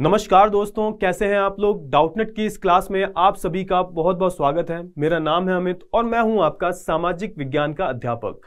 नमस्कार दोस्तों कैसे हैं आप लोग डाउटनेट की इस क्लास में आप सभी का बहुत बहुत स्वागत है मेरा नाम है अमित और मैं हूं आपका सामाजिक विज्ञान का अध्यापक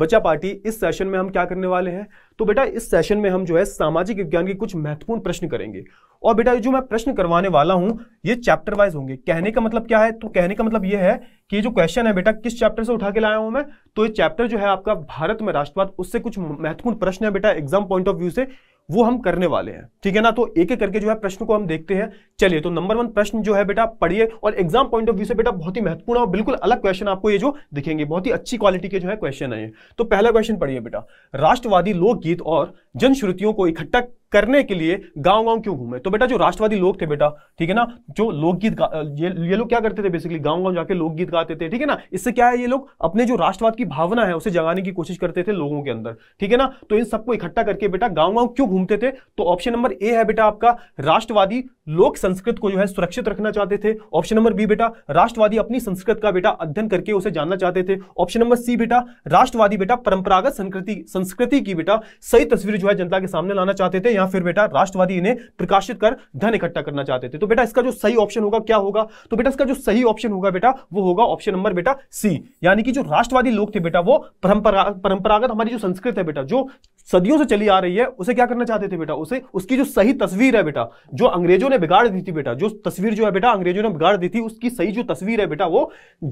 बच्चा पार्टी इस सेशन में हम क्या करने वाले हैं तो बेटा इस सेशन में हम जो है सामाजिक विज्ञान के कुछ महत्वपूर्ण प्रश्न करेंगे और बेटा जो मैं प्रश्न करवाने वाला हूं ये चैप्टर वाइज होंगे कहने का मतलब क्या है तो कहने का मतलब ये है कि जो क्वेश्चन है बेटा किस चैप्टर से उठा के लाया हूं मैं तो ये चैप्टर जो है आपका भारत में राष्ट्रवाद उससे कुछ महत्वपूर्ण प्रश्न है बेटा एग्जाम पॉइंट ऑफ व्यू से वो हम करने वाले हैं ठीक है ना तो एक एक करके जो है प्रश्न को हम देखते हैं चलिए तो नंबर वन प्रश्न जो है बेटा पढ़िए और एग्जाम पॉइंट ऑफ व्यू से बेटा बहुत ही महत्वपूर्ण और बिल्कुल अलग क्वेश्चन आपको ये जो दिखेंगे बहुत ही अच्छी क्वालिटी के जो है क्वेश्चन है तो पहला क्वेश्चन पढ़िए बेटा राष्ट्रवादी लोकगीत और जनश्रुतियों को इकट्ठा करने के लिए गांव गांव क्यों घूमे तो बेटा जो राष्ट्रवादी लोग थे बेटा ठीक है ना जो लोकगीत ये ये लोग क्या करते थे बेसिकली गांव गांव जाके लोकगीत गाते थे ठीक है ना इससे क्या है ये लोग अपने जो राष्ट्रवाद की भावना है उसे जगाने की कोशिश करते थे लोगों के अंदर ठीक है ना तो इन सबको इकट्ठा करके बेटा गांव गांव क्यों घूमते थे तो ऑप्शन नंबर ए है बेटा आपका राष्ट्रवादी लोक संस्कृत को जो है सुरक्षित रखना चाहते थे ऑप्शन नंबर बी बेटा राष्ट्रवादी अपनी संस्कृत का बेटा अध्ययन करके उसे जानना चाहते थे ऑप्शन नंबर सी बेटा राष्ट्रवादी बेटा परंपरागत संस्कृति संस्कृति की बेटा सही तस्वीर जो है जनता के सामने लाना चाहते थे या फिर बेटा राष्ट्रवादी इन्हें प्रकाशित कर धन इकट्ठा करना चाहते थे तो बेटा इसका जो सही ऑप्शन होगा क्या होगा तो बेटा इसका जो सही ऑप्शन होगा बेटा वो होगा ऑप्शन नंबर बेटा सी यानी कि जो राष्ट्रवादी लोग थे बेटा वो परंपरागत हमारी जो संस्कृत है बेटा जो सदियों से चली आ रही है उसे क्या करना चाहते थे बेटा उसे उसकी जो सही तस्वीर है बेटा जो अंग्रेजों ने बिगाड़ दी थी बेटा जो तस्वीर जो है बेटा अंग्रेजों ने बिगाड़ दी थी उसकी सही जो तस्वीर है बेटा वो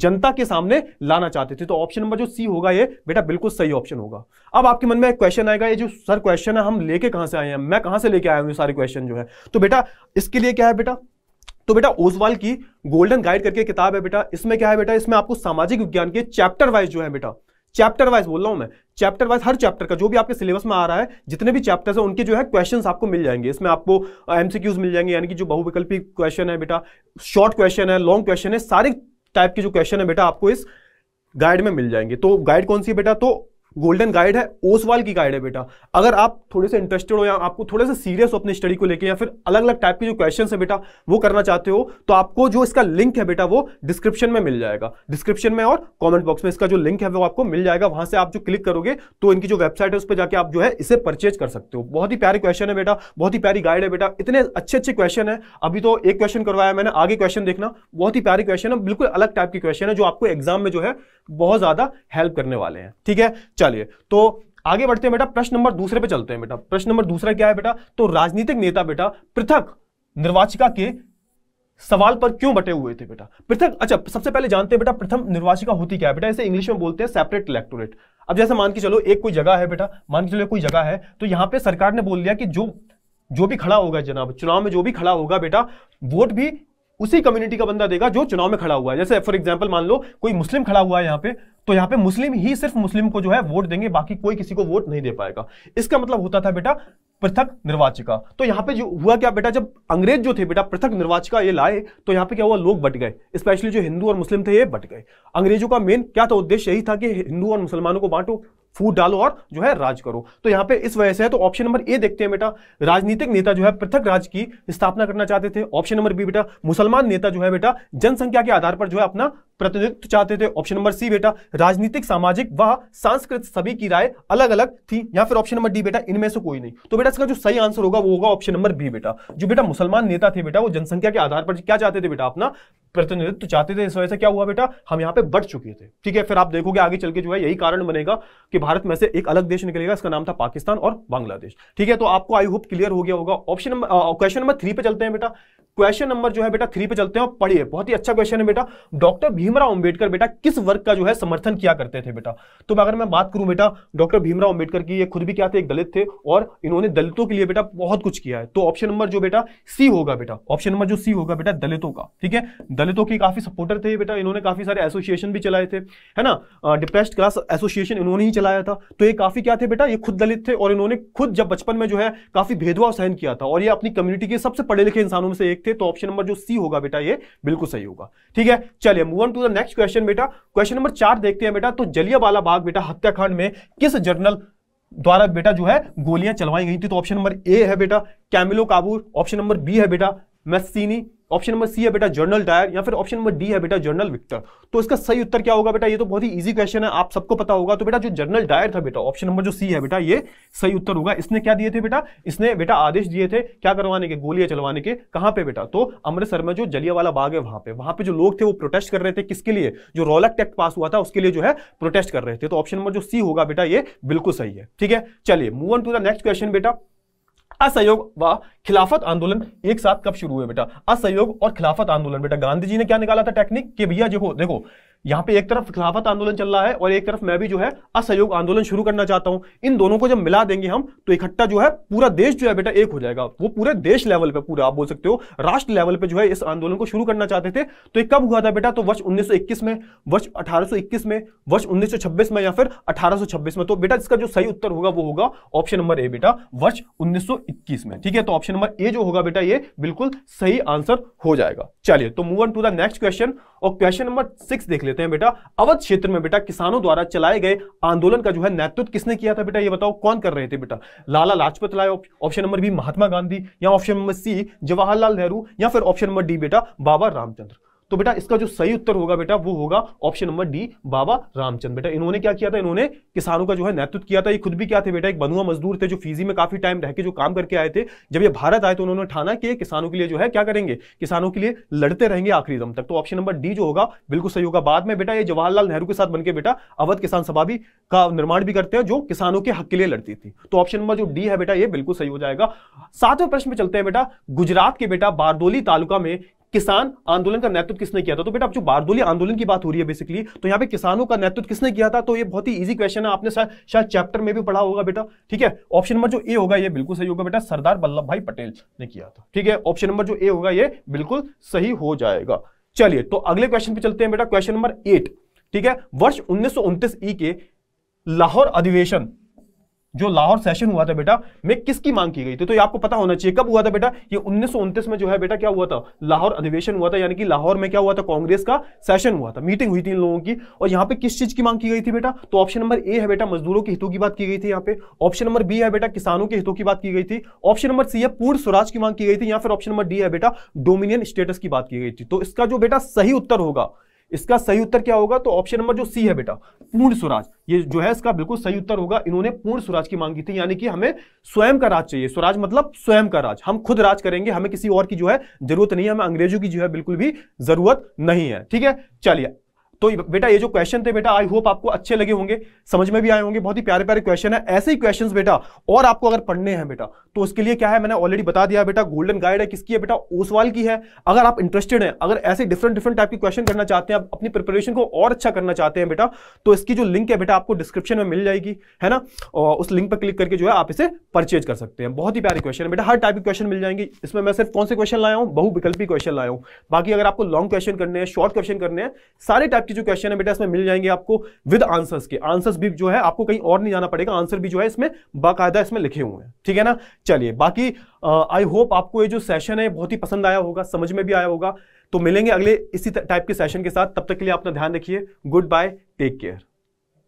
जनता के सामने लाना चाहते थे तो ऑप्शन नंबर जो सी होगा ये बेटा बिल्कुल सही ऑप्शन होगा अब आपके मन में एक क्वेश्चन आएगा ये जो सर क्वेश्चन है हम लेके कहां से आए हैं मैं कहां से लेके आया हूं सारे क्वेश्चन जो है तो बेटा इसके लिए क्या है बेटा तो बेटा ओजवाल की गोल्डन गाइड करके किताब है बेटा इसमें क्या है बेटा इसमें आपको सामाजिक विज्ञान के चैप्टर वाइज जो है बेटा चैप्टर वाइज बोल रहा हूं मैं चैप्टर वाइज हर चैप्टर का जो भी आपके सिलेबस में आ रहा है जितने भी चैप्टर्स हैं उनके जो है क्वेश्चंस आपको मिल जाएंगे इसमें आपको एमसीक्यूज मिल जाएंगे यानी कि जो बहुविकल्पी क्वेश्चन है बेटा शॉर्ट क्वेश्चन है लॉन्ग क्वेश्चन है सारे टाइप के जो क्वेश्चन है बेटा आपको इस गाइड में मिल जाएंगे तो गाइड कौन सी है बेटा तो गोल्डन गाइड है ओसवाल की गाइड है बेटा अगर आप थोड़े से इंटरेस्टेड हो या आपको थोड़े से सीरियस हो अपने स्टडी को लेकर या फिर अलग अलग टाइप के जो क्वेश्चन है बेटा वो करना चाहते हो तो आपको जो इसका लिंक है बेटा वो डिस्क्रिप्शन में मिल जाएगा डिस्क्रिप्शन में और कॉमेंट बॉक्स में इसका जो लिंक है वो आपको मिल जाएगा वहां से आप जो क्लिक करोगे तो इनकी जो वेबसाइट है उस पर जाकर आप जो है इसे परचेज कर सकते हो बहुत ही प्यारे क्वेश्चन है बेटा बहुत ही प्यारी गाइड है बेटा इतने अच्छे अच्छे क्वेश्चन है अभी तो एक क्वेश्चन करवाया मैंने आगे क्वेश्चन देखना बहुत ही प्यारे क्वेश्चन है बिल्कुल अलग टाइप के क्वेश्चन है जो आपको एग्जाम में जो है बहुत ज्यादा हेल्प करने वाले हैं ठीक है चलिए तो आगे बढ़ते हैं बेटा प्रश्न नंबर दूसरे पे चलते हैं बेटा प्रश्न नंबर दूसरा क्या है बेटा तो राजनीतिक नेता बेटा पृथक निर्वाचिका के सवाल पर क्यों बटे हुए थे बेटा पृथक अच्छा सबसे पहले जानते हैं बेटा प्रथम निर्वाचिका होती क्या है बेटा इसे इंग्लिश में बोलते हैं सेपरेट इलेक्टोरेट अब जैसे मान के चलो एक कोई जगह है बेटा मान के चलो कोई जगह है तो यहां पर सरकार ने बोल दिया कि जो जो भी खड़ा होगा जनाब चुनाव में जो भी खड़ा होगा बेटा वोट भी उसी कम्युनिटी का बंदा देगा जो चुनाव में खड़ा हुआ है जैसे फॉर एग्जाम्पल मान लो कोई मुस्लिम खड़ा हुआ है यहाँ पे तो यहाँ पे मुस्लिम ही सिर्फ मुस्लिम को जो है वोट देंगे बाकी कोई किसी को वोट नहीं दे पाएगा इसका मतलब होता था बेटा पृथक निर्वाचिका तो यहाँ पे जो हुआ क्या बेटा जब अंग्रेज जो थे बेटा पृथक निर्वाचिका ये लाए तो यहाँ पे क्या हुआ लोग बट गए स्पेशली जो हिंदू और मुस्लिम थे ये बट गए अंग्रेजों का मेन क्या था उद्देश्य यही था कि हिंदू और मुसलमानों को बांटो फूट डालो और जो है राज करो तो यहाँ पे इस वजह से है तो ऑप्शन नंबर ए देखते हैं बेटा राजनीतिक नेता जो है पृथक राज की स्थापना करना चाहते थे ऑप्शन नंबर बी बेटा मुसलमान नेता जो है बेटा जनसंख्या के आधार पर जो है अपना प्रतिनिधित्व चाहते थे ऑप्शन नंबर सी बेटा राजनीतिक सामाजिक व सांस्कृतिक सभी की राय अलग अलग थी या फिर ऑप्शन नंबर डी बेटा इनमें से कोई नहीं तो बेटा इसका जो सही आंसर होगा वो होगा ऑप्शन नंबर बी बेटा जो बेटा मुसलमान नेता थे बेटा वो जनसंख्या के आधार पर क्या चाहते थे बेटा अपना प्रतिनिधित्व चाहते थे इस वजह से क्या हुआ बेटा हम यहाँ पे बढ़ चुके थे ठीक है फिर आप देखोगे आगे चल के जो है यही कारण बनेगा कि भारत में से एक अलग देश निकलेगा इसका नाम था पाकिस्तान और बांग्लादेश ठीक है तो आपको आई होप क्लियर हो गया होगा ऑप्शन क्वेश्चन नंबर थ्री पे चलते हैं बेटा क्वेश्चन नंबर जो है बेटा थ्री पे चलते हैं और पढ़िए बहुत ही अच्छा क्वेश्चन है बेटा डॉक्टर भीमराव अंबेडकर बेटा किस वर्ग का जो है समर्थन किया करते थे बेटा तो अगर मैं बात करूं बेटा डॉक्टर भीमराव अंबेडकर की ये खुद भी क्या थे एक दलित थे और इन्होंने दलितों के लिए बेटा बहुत कुछ किया है तो ऑप्शन नंबर जो बेटा सी होगा बेटा ऑप्शन नंबर जो सी होगा बेटा दलितों का ठीक है दलितों के काफी सपोर्टर थे बेटा इन्होंने काफी सारे एसोसिएशन भी चलाए थे है ना डिप्रेस्ड क्लास एसोसिएशन इन्होंने ही चलाया था तो ये काफी क्या थे बेटा ये खुद दलित थे और इन्होंने खुद जब बचपन में जो है काफी भेदभाव सहन किया था और ये अपनी कम्युनिटी के सबसे पढ़े लिखे इंसानों में से एक थे तो ऑप्शन नंबर जो सी होगा बेटा ये बिल्कुल सही होगा ठीक है चलिए move on to the next question बेटा क्वेश्चन नंबर चार देखते हैं बेटा तो जलियावाला बाग बेटा हत्याकांड में किस जर्नल द्वारा बेटा जो है गोलियां चलवाई गई थी तो ऑप्शन नंबर ए है बेटा Camillo Cavour option number B है बेटा मैसिनी ऑप्शन नंबर सी है बेटा जर्नल डायर या फिर ऑप्शन नंबर डी है बेटा जर्नल विक्टर तो इसका सही उत्तर क्या होगा बेटा ये तो बहुत ही इजी क्वेश्चन है आप सबको पता होगा तो बेटा जो जर्नल डायर था बेटा ऑप्शन नंबर जो सी है बेटा ये सही उत्तर होगा इसने क्या दिए थे बेटा इसने बेटा आदेश दिए थे क्या करवाने के गोलियां चलवाने के कहां पे बेटा तो अमृतसर में जो जलिया बाग है वहां पे वहां पर जो लोग थे वो प्रोटेस्ट कर रहे थे किसके लिए जो रोलक टेक्ट पास हुआ था उसके लिए जो है प्रोटेस्ट कर रहे थे तो ऑप्शन नंबर जो सी होगा बेटा ये बिल्कुल सही है ठीक है चलिए move on to the next question बेटा असहयोग व खिलाफत आंदोलन एक साथ कब शुरू हुए बेटा असहयोग और खिलाफत आंदोलन बेटा गांधी जी ने क्या निकाला था टेक्निक कि भैया देखो देखो यहाँ पे एक तरफ खिलाफत आंदोलन चल रहा है और एक तरफ मैं भी जो है असहयोग आंदोलन शुरू करना चाहता हूं इन दोनों को जब मिला देंगे हम तो इकट्ठा जो है पूरा देश जो है बेटा एक हो जाएगा वो पूरे देश लेवल पे पूरा आप बोल सकते हो राष्ट्र लेवल पे जो है इस आंदोलन को शुरू करना चाहते थे तो कब हुआ था बेटा तो वर्ष उन्नीस में वर्ष अठारह में वर्ष उन्नीस में या फिर अठारह में तो बेटा इसका जो सही उत्तर होगा वो होगा ऑप्शन नंबर ए बेटा वर्ष उन्नीस में ठीक है तो ऑप्शन नंबर ए जो होगा बेटा ये बिल्कुल सही आंसर हो जाएगा चलिए तो move on to the next question और क्वेश्चन नंबर सिक्स देख लेते हैं बेटा अवध क्षेत्र में बेटा किसानों द्वारा चलाए गए आंदोलन का जो है नेतृत्व किसने किया था बेटा ये बताओ कौन कर रहे थे बेटा Lala Lajpat Rai option number B Mahatma Gandhi या option number C Jawaharlal Nehru या फिर ऑप्शन नंबर डी बेटा बाबा रामचंद्र तो बेटा इसका जो सही उत्तर होगा बेटा वो होगा option number D Baba Ramchand बेटा इन्होंने क्या किया था इन्होंने किसानों का जो है नेतृत्व किया था ये खुद भी क्या थे बेटा एक बनुआ मजदूर थे जो फीजी में काफी टाइम रह के जो काम करके आए थे जब ये भारत आए तो उन्होंने ठाना कि किसानों के लिए जो है क्या करेंगे किसानों के लिए लड़ते रहेंगे आखिरी दम तक तो ऑप्शन नंबर डी जो होगा बिल्कुल सही होगा बाद में बेटा ये जवाहरलाल नेहरू के साथ बनकर बेटा अवध किसान सभा भी का निर्माण भी करते हैं जो किसानों के हक के लिए लड़ती थी तो ऑप्शन नंबर जो डी है बेटा ये बिल्कुल सही हो जाएगा सातवें प्रश्न में चलते हैं बेटा गुजरात के बेटा बारदोली तालुका में किसान आंदोलन का नेतृत्व किसने किया था तो बेटा जो बारदोली आंदोलन की बात हो रही है बेसिकली तो यहां पे किसानों का नेतृत्व किसने किया था तो ये बहुत ही इजी क्वेश्चन है आपने शायद चैप्टर में भी पढ़ा होगा बेटा ठीक है ऑप्शन नंबर जो ए होगा ये बिल्कुल सही होगा बेटा सरदार वल्लभ भाई पटेल ने किया था ठीक है ऑप्शन नंबर जो ए होगा ये बिल्कुल सही हो जाएगा चलिए तो अगले क्वेश्चन पे चलते हैं बेटा क्वेश्चन नंबर एट ठीक है वर्ष उन्नीस ई e के लाहौर अधिवेशन जो लाहौर सेशन हुआ था बेटा में किसकी मांग की गई थी तो ये आपको पता होना चाहिए कब हुआ था बेटा ये उन्नीस में जो है बेटा क्या हुआ था लाहौर अधिवेशन हुआ था यानी कि लाहौर में क्या हुआ था कांग्रेस का सेशन हुआ था मीटिंग हुई थी इन लोगों की और यहाँ पे किस चीज की मांग की गई थी बेटा तो ऑप्शन नंबर ए है बेटा मजदूरों के हितों की बात की गई थी यहाँ पे ऑप्शन नंबर बी है बेटा किसानों के हितों की बात की गई थी ऑप्शन नंबर सी है पूर्ण स्वराज की मांग की गई थी या फिर ऑप्शन नंबर डी है बेटा डोमिनियन स्टेटस की बात की गई थी तो इसका जो बेटा सही उत्तर होगा इसका सही उत्तर क्या होगा तो ऑप्शन नंबर जो सी है बेटा पूर्ण स्वराज ये जो है इसका बिल्कुल सही उत्तर होगा इन्होंने पूर्ण स्वराज की मांग की थी यानी कि हमें स्वयं का राज चाहिए स्वराज मतलब स्वयं का राज हम खुद राज करेंगे हमें किसी और की जो है जरूरत नहीं है हमें अंग्रेजों की जो है बिल्कुल भी जरूरत नहीं है ठीक है चलिए तो बेटा ये जो क्वेश्चन थे बेटा आई होप आपको अच्छे लगे होंगे समझ में भी आए होंगे बहुत ही प्यारे प्यारे क्वेश्चन है ऐसे ही क्वेश्चन बेटा और आपको अगर पढ़ने हैं बेटा तो उसके लिए क्या है मैंने ऑलरेडी बता दिया बेटा गोल्डन गाइड है किसकी है बेटा ओसवाल की है अगर आप इंटरेस्टेड है अगर ऐसे डिफरेंट डिफरेंट टाइप के क्वेश्चन करना चाहते हैं आप अपनी प्रिपरेशन को और अच्छा करना चाहते हैं बेटा तो इसकी जो लिंक है बेटा आपको डिस्क्रिप्शन में मिल जाएगी है ना और उस लिंक पर क्लिक करके जो है आप इसे परचेज कर सकते हैं बहुत ही प्यारे क्वेश्चन है बेटा हर टाइप के क्वेश्चन मिल जाएंगे इसमें मैं सिर्फ कौन से क्वेश्चन लाया हूँ बहुविकल्पी क्वेश्चन लाया हूँ बाकी अगर आपको लॉन्ग क्वेश्चन करने हैं शॉर्ट क्वेश्चन करने हैं सारे टाइप की के जो क्वेश्चन है बेटा इसमें मिल जाएंगे आपको विद आंसर्स के आंसर्स भी जो है आपको कहीं और नहीं जाना पड़ेगा आंसर भी जो है इसमें बाकायदा इसमें लिखे हुए हैं ठीक है ना चलिए बाकी आई होप आपको ये जो सेशन है बहुत ही पसंद आया होगा समझ में भी आया होगा तो मिलेंगे अगले इसी टाइप के सेशन के साथ तब तक के लिए अपना ध्यान रखिए गुड बाय टेक केयर